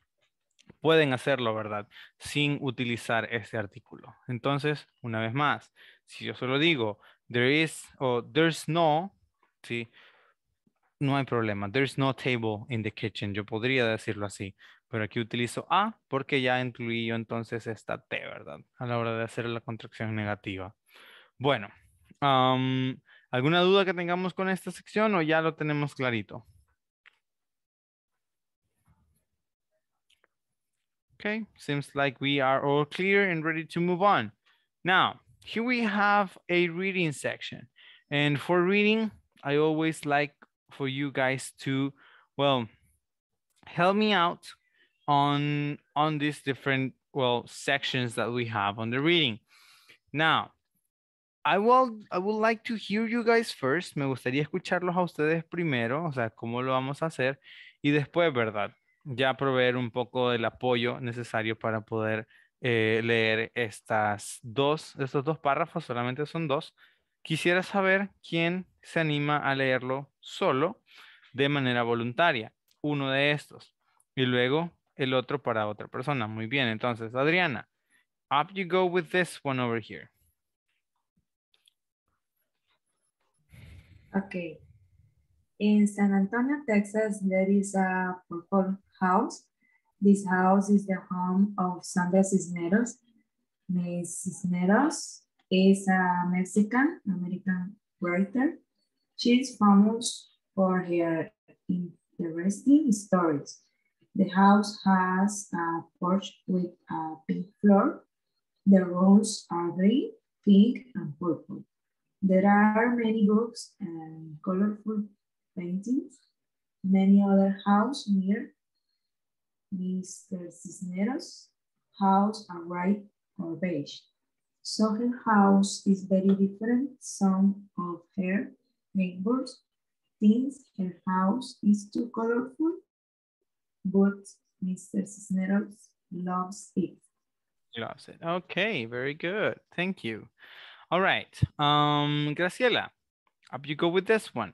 pueden hacerlo, ¿verdad? Sin utilizar este artículo. Entonces, una vez más, si yo solo digo There is, o there's no, ¿sí? No hay problema. There's no table in the kitchen. Yo podría decirlo así. Pero aquí utilizo a porque ya incluí yo entonces esta T, ¿verdad? A la hora de hacer la contracción negativa. Bueno, um, ¿alguna duda que tengamos con esta sección o ya lo tenemos clarito? Okay, seems like we are all clear and ready to move on. Now, Here we have a reading section. And for reading, I always like for you guys to, well, help me out on, on these different, well, sections that we have on the reading. Now, I will, I would like to hear you guys first. Me gustaría escucharlos a ustedes primero, o sea, cómo lo vamos a hacer. Y después, ¿verdad? Ya proveer un poco del apoyo necesario para poder Eh, leer estas dos, estos dos párrafos, solamente son dos. Quisiera saber quién se anima a leerlo solo de manera voluntaria, uno de estos, y luego el otro para otra persona. Muy bien, entonces, Adriana, up you go with this one over here. Okay. In San Antonio, Texas, there is a purple house This house is the home of Sandra Cisneros. Ms. Cisneros is a Mexican American writer. She is famous for her interesting stories. The house has a porch with a pink floor. The rooms are green, pink, and purple. There are many books and colorful paintings. Many other houses near Mr. Uh, cisneros, house are white or beige. So her house is very different some of her neighbors thinks her house is too colorful, but Mr. Cisneros loves it. Loves it. Okay, very good. Thank you. All right. Um, Graciela, up you go with this one.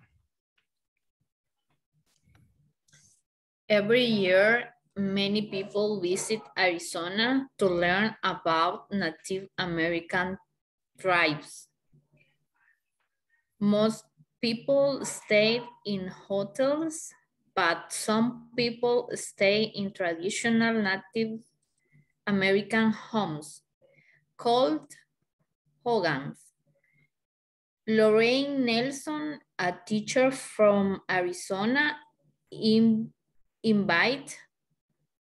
Every year many people visit Arizona to learn about Native American tribes. Most people stay in hotels, but some people stay in traditional Native American homes called hogans. Lorraine Nelson, a teacher from Arizona, in, invite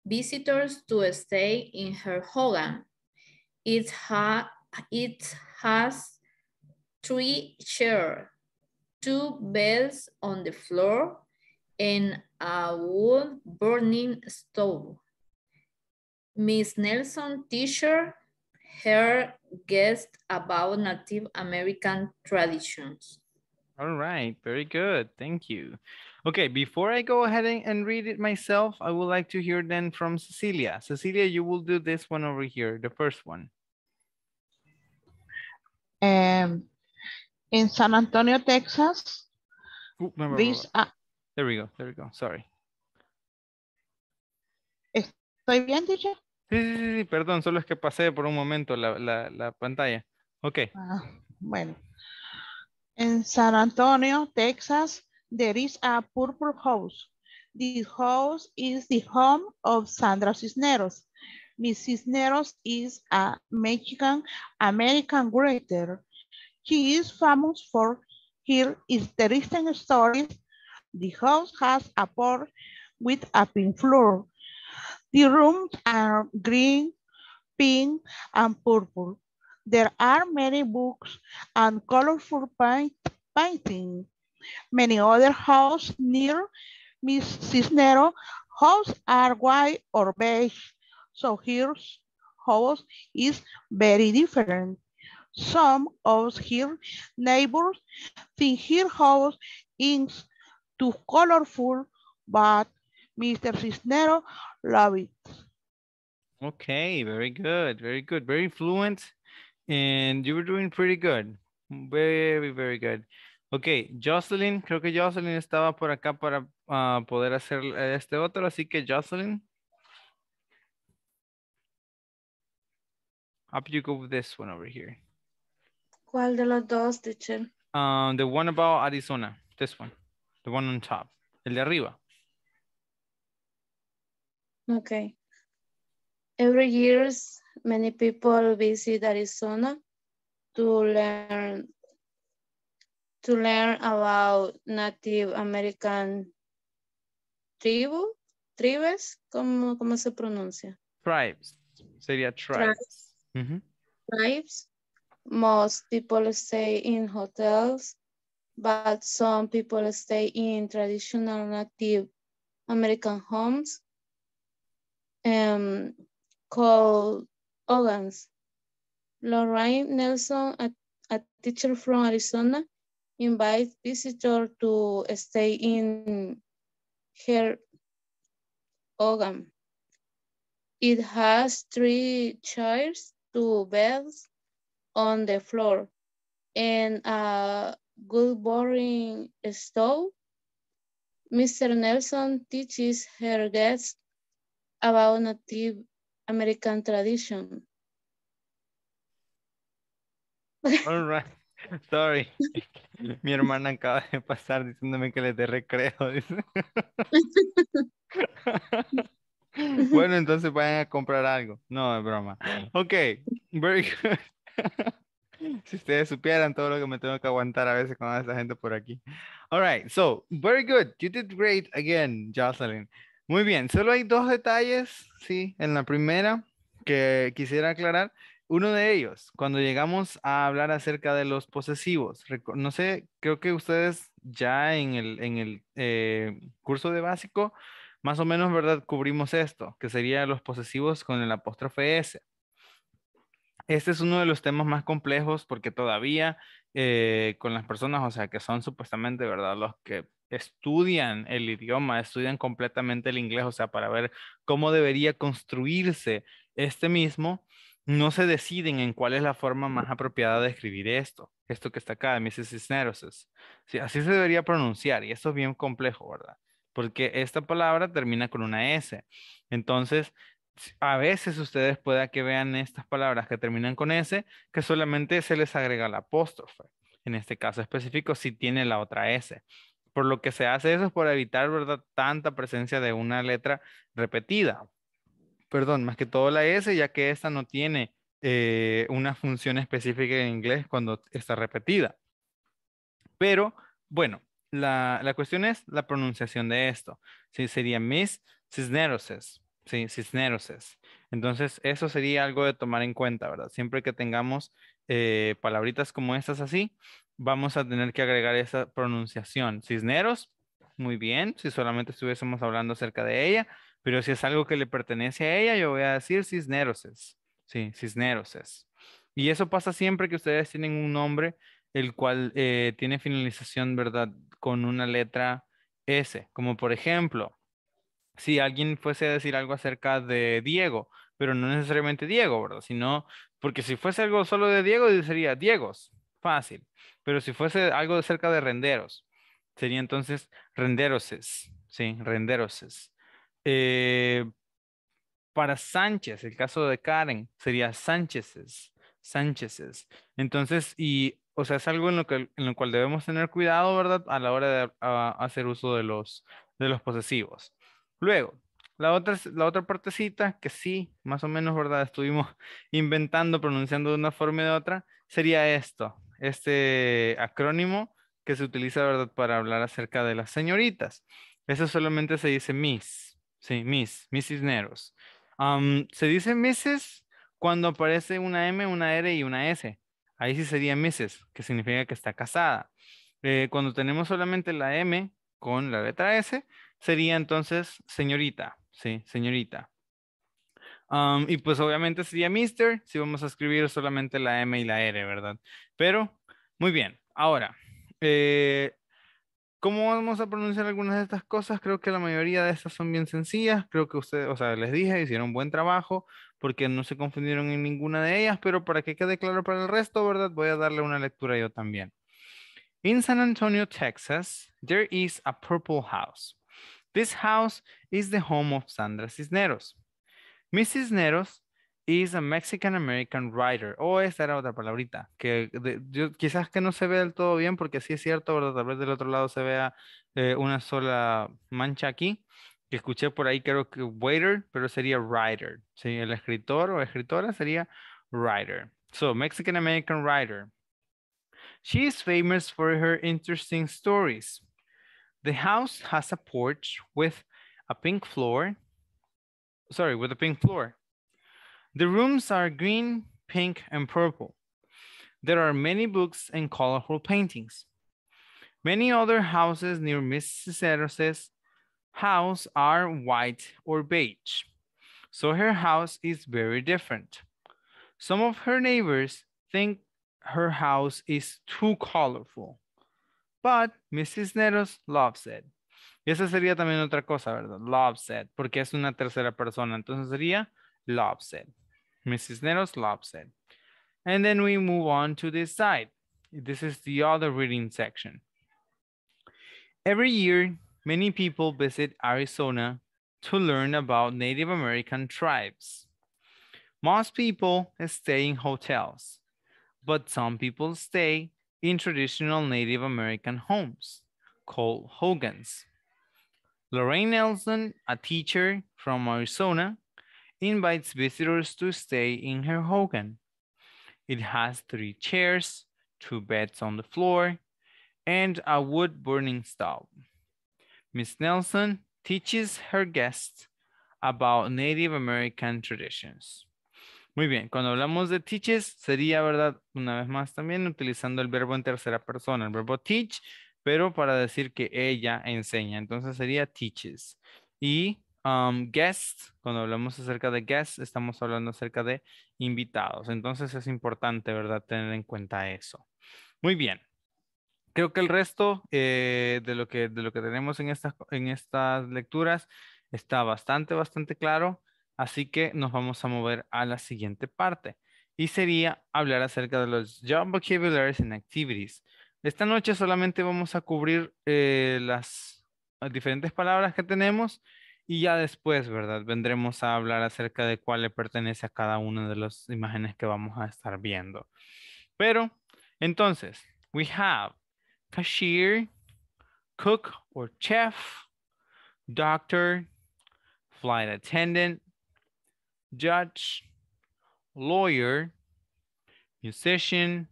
visitors to stay in her Hogan. It, ha it has three chairs, two beds on the floor, and a wood burning stove. Miss Nelson teacher her guest about Native American traditions. All right, very good, thank you. Okay, before I go ahead and, read it myself, I would like to hear then from Cecilia. Cecilia, you will do this one over here, the first one. Um, in San Antonio, Texas. Ooh, no, no, these uh, There we go, there we go, sorry. ¿Estoy bien, teacher? Sí, sí, sí, sí, perdón, solo es que pasé por un momento la, la, la pantalla. Ok. Ah, bueno. En San Antonio, Texas, there is a purple house. This house is the home of Sandra Cisneros. Miss Cisneros is a Mexican-American writer. She is famous for her interesting stories. The house has a porch with a pink floor. The rooms are green, pink, and purple. There are many books and colorful paint paintings. Many other houses near Miss Cisnero house are white or beige. So here house is very different. Some of her neighbors think her house is too colorful, but Mr. Cisnero loves it. Okay, very good, very good, very fluent. And you were doing pretty good. Very, very good. Ok, Jocelyn, creo que Jocelyn estaba por acá para ah, poder hacer este otro, así que Jocelyn. Up you go with this one over here. ¿Cuál de los dos, teacher? Um, the one about Arizona, this one, the one on top, el de arriba. Okay. Every year, many people visit Arizona to learn to learn about Native American tribu, tribes, ¿cómo, cómo se pronuncia? Tribes, sería tribes. Tribes. Mm -hmm. tribes. Most people stay in hotels, but some people stay in traditional Native American homes um, called organs. Lorraine Nelson, a, a teacher from Arizona, invite visitor to stay in her organ. It has three chairs, two beds on the floor, and a good boring stove. Mr. Nelson teaches her guests about Native American tradition. All right. Sorry. Mi hermana acaba de pasar diciéndome que les dé recreo. bueno, entonces vayan a comprar algo. No, es broma. Ok, very good. si ustedes supieran todo lo que me tengo que aguantar a veces con esta gente por aquí. All right, so, very good. You did great again, Jocelyn. Muy bien, solo hay dos detalles, sí, en la primera que quisiera aclarar. Uno de ellos, cuando llegamos a hablar acerca de los posesivos, no sé, creo que ustedes ya en el, eh, curso de básico, más o menos, ¿verdad? Cubrimos esto, que sería los posesivos con el apóstrofe S. Este es uno de los temas más complejos porque todavía eh, con las personas, o sea, que son supuestamente, ¿verdad? Los que estudian el idioma, estudian completamente el inglés, o sea, para ver cómo debería construirse este mismo, no se deciden en cuál es la forma más apropiada de escribir esto, esto que está acá de Mrs. Cisneros. así se debería pronunciar y esto es bien complejo, ¿verdad? Porque esta palabra termina con una S. Entonces, a veces ustedes pueda que vean estas palabras que terminan con S, que solamente se les agrega la apóstrofe. En este caso específico, si sí tiene la otra S. Por lo que se hace eso es por evitar, ¿verdad?, tanta presencia de una letra repetida perdón, más que todo la S, ya que esta no tiene eh, una función específica en inglés cuando está repetida. Pero, bueno, la, cuestión es la pronunciación de esto. ¿sí? Sería Miss Cisneros. Sí, Entonces, eso sería algo de tomar en cuenta, ¿verdad? Siempre que tengamos eh, palabritas como estas así, vamos a tener que agregar esa pronunciación. Cisneros, muy bien, si solamente estuviésemos hablando acerca de ella, pero si es algo que le pertenece a ella, yo voy a decir cisneroses. Sí, cisneroses. Y eso pasa siempre que ustedes tienen un nombre el cual eh, tiene finalización, ¿verdad? Con una letra S. Como por ejemplo, si alguien fuese a decir algo acerca de Diego, pero no necesariamente Diego, ¿verdad? Sino, porque si fuese algo solo de Diego, sería Diegos, fácil. Pero si fuese algo acerca de renderos, sería entonces renderoses, ¿sí? Renderoses. Eh, para Sánchez, el caso de Karen, sería Sánchezes, Sánchezes. Entonces, y, o sea, es algo en lo, en lo cual debemos tener cuidado, ¿verdad? A la hora de hacer uso de los, de los posesivos. Luego, la otra, la otra partecita que sí, más o menos, ¿verdad? Estuvimos inventando, pronunciando de una forma y de otra, sería esto, este acrónimo que se utiliza, ¿verdad? Para hablar acerca de las señoritas. Eso solamente se dice Miss Sí, Miss, Mrs. Neros. se dice Mrs. cuando aparece una M, una R y una S. Ahí sí sería Mrs., que significa que está casada. Eh, cuando tenemos solamente la M con la letra S, sería entonces señorita, sí, señorita. y pues obviamente sería Mister si vamos a escribir solamente la M y la R, ¿verdad? Pero, muy bien. Ahora, eh, ¿Cómo vamos a pronunciar algunas de estas cosas? Creo que la mayoría de estas son bien sencillas. Creo que ustedes, o sea, les dije, hicieron buen trabajo porque no se confundieron en ninguna de ellas, pero para que quede claro para el resto, ¿verdad? Voy a darle una lectura yo también. In San Antonio, Texas, there is a purple house. This house is the home of Sandra Cisneros. Mrs. Cisneros is a Mexican American writer. O oh, esa era otra palabrita, que quizás que no se ve del todo bien, porque sí es cierto, pero tal vez del otro lado se vea eh, una sola mancha aquí, escuché por ahí creo que waiter, pero sería writer. ¿sí? El escritor o escritora sería writer. So, Mexican American writer. She is famous for her interesting stories. The house has a porch with a pink floor. Sorry, with a pink floor. The rooms are green, pink, and purple. There are many books and colorful paintings. Many other houses near Mrs. Ceres's house are white or beige. So her house is very different. Some of her neighbors think her house is too colorful. But Mrs. Nettles loves it. Y esa sería también otra cosa, ¿verdad? Loves it, porque es una tercera persona. Entonces sería loves it. Mrs. Neroslav said. And then we move on to this side. This is the other reading section. Every year, many people visit Arizona to learn about Native American tribes. Most people stay in hotels, but some people stay in traditional Native American homes called Hogan's. Lorraine Nelson, a teacher from Arizona, invites visitors to stay in her Hogan. It has three chairs, two beds on the floor, and a wood burning stove. Miss Nelson teaches her guests about Native American traditions. Muy bien, cuando hablamos de teaches, sería, ¿verdad? Una vez más también utilizando el verbo en tercera persona, el verbo teach, pero para decir que ella enseña. Entonces sería teaches. Y um, guest, cuando hablamos acerca de guests... estamos hablando acerca de invitados. Entonces es importante, ¿verdad? Tener en cuenta eso. Muy bien. Creo que el resto eh, de, lo que, de lo que tenemos en estas, en estas lecturas está bastante, bastante claro. Así que nos vamos a mover a la siguiente parte. Y sería hablar acerca de los job vocabularies and activities. Esta noche solamente vamos a cubrir eh, las diferentes palabras que tenemos y ya después, ¿verdad? Vendremos a hablar acerca de cuál le pertenece a cada una de las imágenes que vamos a estar viendo. Pero, entonces, we have cashier, cook or chef, doctor, flight attendant, judge, lawyer, musician,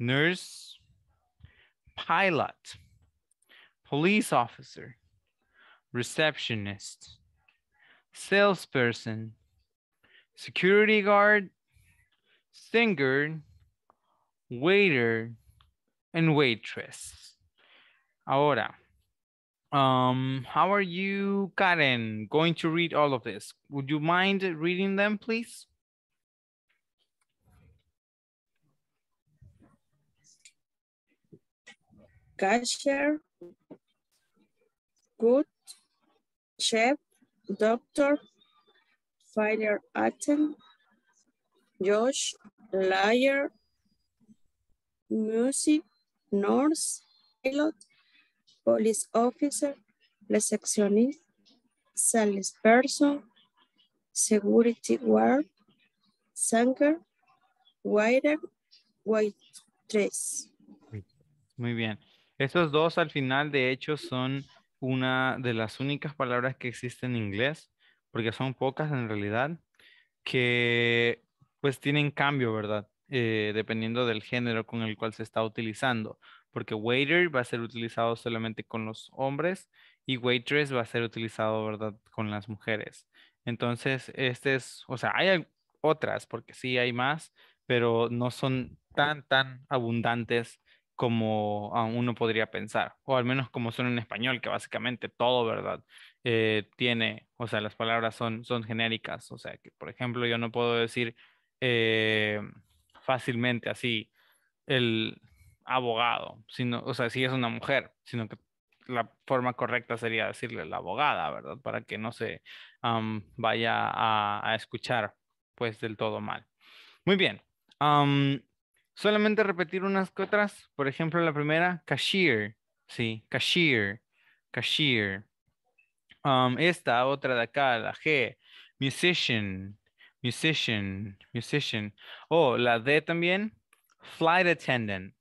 nurse, pilot, police officer, receptionist, salesperson, security guard, singer, waiter, and waitress. Ahora, um, how are you, Karen, going to read all of this? Would you mind reading them, please? Cashier, good chef, doctor, fire attendant, Josh, liar, music, nurse, pilot, police officer, receptionist, salesperson, security guard, singer, waiter, waitress. Muy bien. Esos dos al final, de hecho, son una de las únicas palabras que existen en inglés, porque son pocas en realidad, que pues tienen cambio, ¿verdad? Eh, dependiendo del género con el cual se está utilizando, porque waiter va a ser utilizado solamente con los hombres y waitress va a ser utilizado, ¿verdad?, con las mujeres. Entonces, este es, o sea, hay otras, porque sí hay más, pero no son tan, tan abundantes como uno podría pensar, o al menos como son en español, que básicamente todo, ¿verdad? Eh, tiene, o sea, las palabras son, son genéricas, o sea, que por ejemplo yo no puedo decir eh, fácilmente así el abogado, sino, o sea, si es una mujer, sino que la forma correcta sería decirle la abogada, ¿verdad? Para que no se vaya a, escuchar pues del todo mal. Muy bien. Solamente repetir unas que otras. Por ejemplo, la primera, cashier. Sí, cashier. Cashier. Um, esta, otra de acá, la G. Musician. Musician. Musician. Oh, la D también. Flight attendant.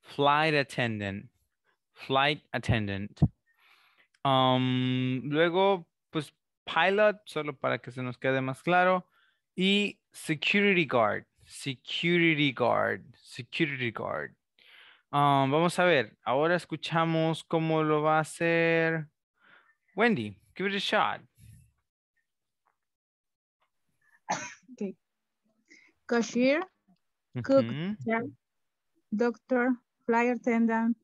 Flight attendant. Flight attendant. Um, luego, pues pilot, solo para que se nos quede más claro. Y security guard. Security guard, security guard. Um, vamos a ver, ahora escuchamos cómo lo va a hacer Wendy. Give it a shot. Cashier, cook, doctor, flyer attendant,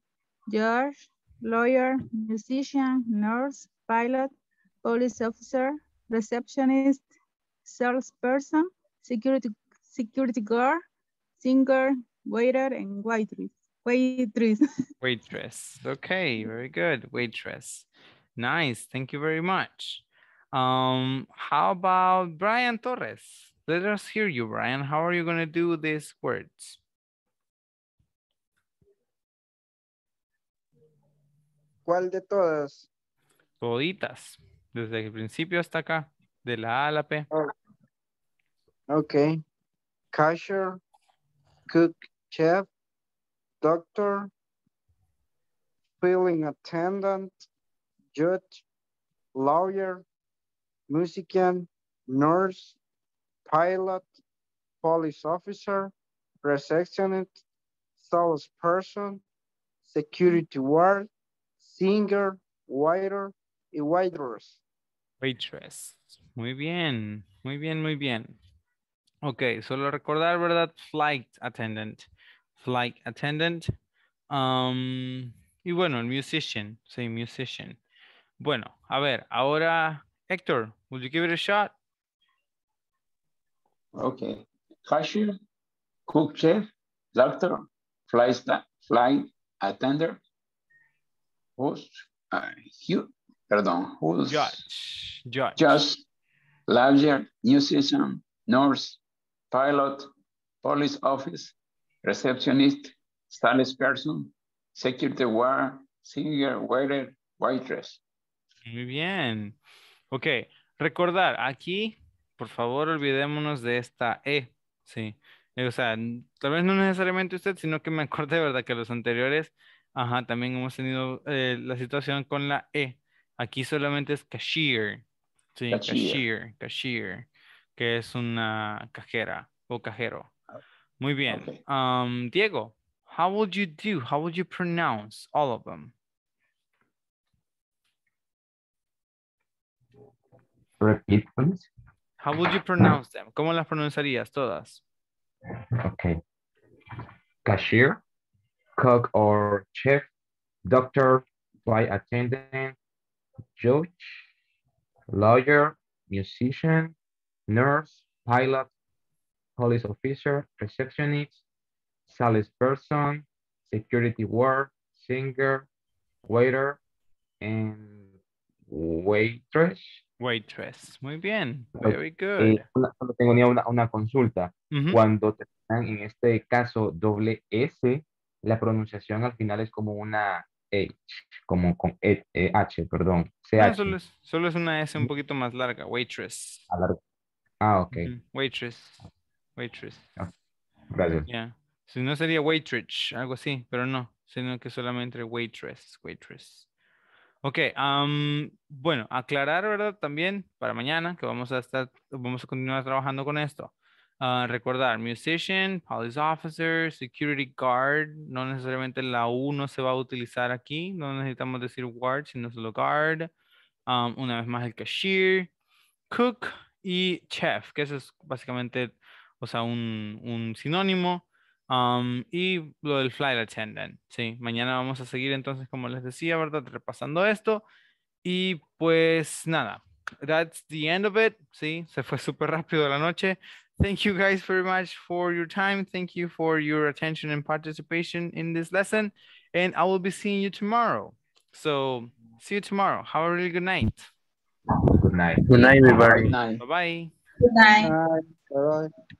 judge, lawyer, musician, nurse, pilot, police officer, receptionist, salesperson, security security guard, singer, waiter, and waitress. Waitress. waitress. Okay, very good. Waitress. Nice. Thank you very much. Um, how about Brian Torres? Let us hear you, Brian. How are you going to do these words? ¿Cuál de todas? Toditas. Desde el principio hasta acá. De la A a la P. Oh. Okay cashier, cook, chef, doctor, billing attendant, judge, lawyer, musician, nurse, pilot, police officer, receptionist, salesperson, security guard, singer, waiter y waitress. Waitress. Muy bien, muy bien, muy bien. Ok, solo recordar, ¿verdad? Flight attendant. Flight attendant. Um, y bueno, musician. Say musician. Bueno, a ver, ahora, Héctor, would you give it a shot? Ok. Cashier, cook chef, doctor, flight, flight attendant, host, uh, perdón, who's? Judge. Judge. Just, larger, musician, nurse, pilot, police office, receptionist, salesperson, security guard, senior waiter, waitress. Muy bien. Ok, recordar, aquí, por favor, olvidémonos de esta E. Sí, eh, o sea, tal vez no necesariamente usted, sino que me acordé, ¿verdad? Que los anteriores, ajá, también hemos tenido eh, la situación con la E. Aquí solamente es cashier. Sí, cashier. cashier que es una cajera o cajero. Ah, Muy bien. Um, Diego, how would you do? How would you pronounce all of them? Repeat, please. How would you pronounce them? ¿Cómo las pronunciarías todas? Okay. Cashier, cook or chef, doctor, flight attendant, judge, lawyer, musician, nurse, pilot, police officer, receptionist, salesperson, security guard, singer, waiter, and waitress. Waitress, muy bien, very good. tengo una, consulta. Cuando te en este caso doble S, la pronunciación al final es como una H, como con e, e, H, perdón. Ah, solo, es, solo, es, una S un poquito más larga, waitress. Ah, ok. Waitress. Waitress. Ah, gracias. Si no sería waitress, algo así, pero no, sino que solamente waitress, waitress. Ok, bueno, aclarar, ¿verdad? También para mañana que vamos a estar, vamos a continuar trabajando con esto. Ah, recordar, musician, police officer, security guard, no necesariamente la U no se va a utilizar aquí, no necesitamos decir guard, sino solo guard. una vez más el cashier, cook, y chef, que eso es básicamente, o sea, un, sinónimo. y lo del flight attendant, sí. Mañana vamos a seguir entonces, como les decía, ¿verdad? Repasando esto. Y pues nada, that's the end of it, sí. Se fue súper rápido la noche. Thank you guys very much for your time. Thank you for your attention and participation in this lesson. And I will be seeing you tomorrow. So see you tomorrow. Have a really good night. night. Good night, everybody. Bye-bye. Good night. Good night.